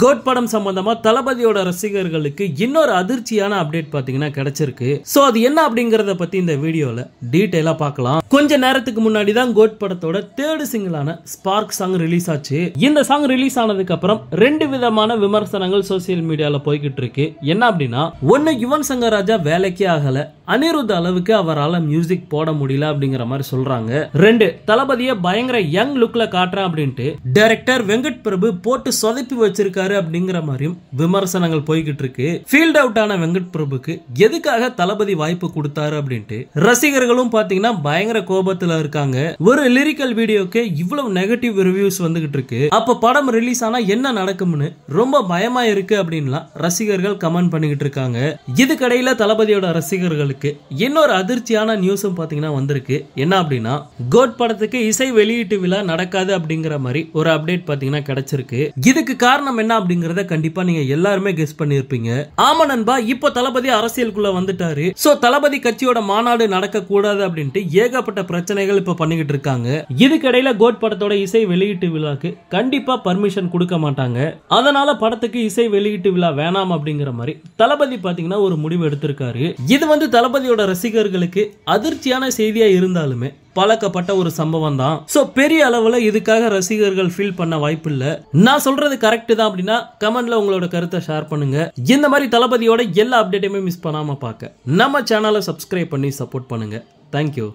code படம் சம்பந்தமா தளபதியோட ரசிகர்களுக்கு இன்னொரு அதிர்ச்சியான அப்டேட் பாத்தீங்கன்னா கிடைச்சிருக்கு சோ அது என்ன அப்படிங்கறத பத்தி இந்த வீடியோல டீட்டெயிலா பார்க்கலாம் கொஞ்ச நேரத்துக்கு முன்னாடி தான் கோட் படத்தோட தேர்டு சிங்கிளான ஸ்பார்க் சாங் ரிலீஸ் ஆச்சு இந்த சாங் ரிலீஸ் ஆனதுக்கு அப்புறம் ரெண்டு விதமான விமர்சனங்கள் சோசியல் மீடியால போய்கிட்டு இருக்கு என்ன அப்படின்னா ஒன்னு யுவன் சங்கர் ராஜா வேலைக்கே ஆகல அனிருத் அளவுக்கு அவரால் மியூசிக் போட முடியல அப்படிங்கிற மாதிரி சொல்றாங்க ரெண்டு தளபதியை பயங்கர யங் லுக்ல காட்டுறேன் அப்படின்ட்டு டைரக்டர் வெங்கட் பிரபு போட்டு சொதப்பி வச்சிருக்காரு அப்படிங்கிற மாதிரியும் விமர்சனங்கள் போய்கிட்டு இருக்கு ஃபீல்ட் அவுட் ஆன வெங்கட் பிரபுக்கு எதுக்காக தளபதி வாய்ப்பு கொடுத்தாரு அப்படின்ட்டு ரசிகர்களும் பாத்தீங்கன்னா பயங்கர கோபத்துல இருக்காங்க ஒரு லிரிக்கல் வீடியோக்கு இவ்வளவு நெகட்டிவ் ரிவ்யூஸ் வந்துகிட்டு இருக்கு அப்ப படம் ரிலீஸ் ஆனா என்ன நடக்கும்னு ரொம்ப பயமா இருக்கு அப்படின்லாம் ரசிகர்கள் கமெண்ட் பண்ணிக்கிட்டு இருக்காங்க இதுக்கடையில தளபதியோட ரசிகர்களுக்கு இருக்கு இன்னொரு அதிர்ச்சியான நியூஸும் பார்த்தீங்கன்னா வந்திருக்கு என்ன அப்படின்னா கோட் படத்துக்கு இசை வெளியீட்டு விழா நடக்காது அப்படிங்கிற மாதிரி ஒரு அப்டேட் பார்த்தீங்கன்னா கிடைச்சிருக்கு இதுக்கு காரணம் என்ன அப்படிங்கிறத கண்டிப்பா நீங்க எல்லாருமே கெஸ் பண்ணியிருப்பீங்க ஆமா நண்பா இப்போ தளபதி அரசியலுக்குள்ள வந்துட்டாரு சோ தளபதி கட்சியோட மாநாடு நடக்க கூடாது அப்படின்ட்டு ஏகப்பட்ட பிரச்சனைகள் இப்ப பண்ணிக்கிட்டு இருக்காங்க இதுக்கிடையில கோட் படத்தோட இசை வெளியீட்டு விழாக்கு கண்டிப்பா பர்மிஷன் கொடுக்க மாட்டாங்க அதனால படத்துக்கு இசை வெளியீட்டு விழா வேணாம் அப்படிங்கிற மாதிரி தளபதி பாத்தீங்கன்னா ஒரு முடிவு எடுத்திருக்காரு இது வந்து தளபதி தளபதியோட ரசிகர்களுக்கு அதிர்ச்சியான செய்தியாக இருந்தாலுமே பழக்கப்பட்ட ஒரு சம்பவம் தான் ஸோ பெரிய அளவில் இதுக்காக ரசிகர்கள் ஃபீல் பண்ண வாய்ப்பு இல்ல நான் சொல்றது கரெக்ட் தான் அப்படின்னா கமெண்ட்ல உங்களோட கருத்தை ஷேர் பண்ணுங்க இந்த மாதிரி தளபதியோட எல்லா அப்டேட்டையுமே மிஸ் பண்ணாமல் பார்க்க நம்ம சேனலை சப்ஸ்கிரைப் பண்ணி சப்போர்ட் பண்ணுங்க தேங்க்யூ